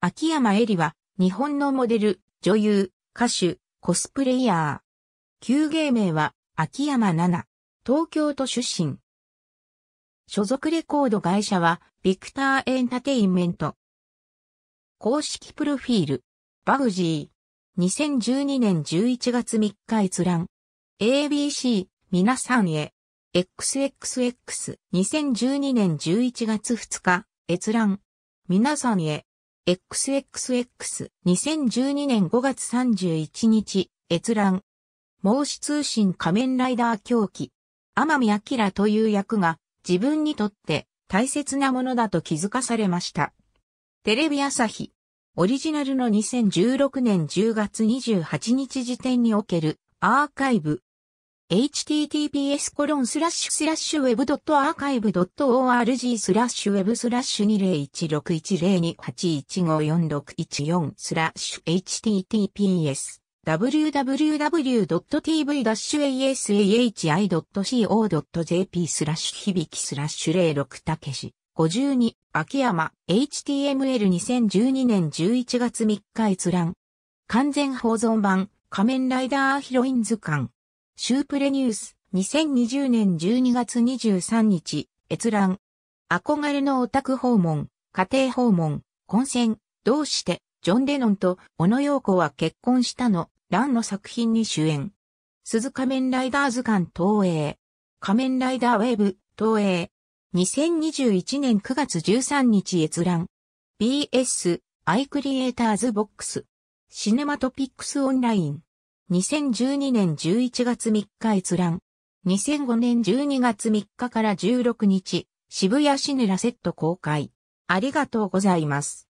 秋山絵里は、日本のモデル、女優、歌手、コスプレイヤー。旧芸名は、秋山奈々。東京都出身。所属レコード会社は、ビクターエンタテインメント。公式プロフィール、バグジー。2012年11月3日閲覧。ABC、皆さんへ。XXX、2012年11月2日、閲覧。皆さんへ。XXX、2012年5月31日、閲覧。孟子通信仮面ライダー狂気。天海明という役が自分にとって大切なものだと気づかされました。テレビ朝日。オリジナルの2016年10月28日時点におけるアーカイブ https コロンスラッシュスラッシュウェブアーカイブ org スラッシュウェブスラッシュ20161028154614スラッシュ https www.tv-asahi.co.jp スラッシュ響きスラッシュ06たけし52秋山 HTML2012 年11月3日閲覧完全保存版仮面ライダーヒロイン図鑑シュープレニュース、2020年12月23日、閲覧。憧れのオタク訪問、家庭訪問、混戦、どうして、ジョン・レノンと小野洋子は結婚したの、ランの作品に主演。鈴仮面ライダー図鑑東映。仮面ライダーウェーブ、東映。2021年9月13日閲覧。BS、アイクリエイターズボックス。シネマトピックスオンライン。2012年11月3日閲覧。2005年12月3日から16日、渋谷シネラセット公開。ありがとうございます。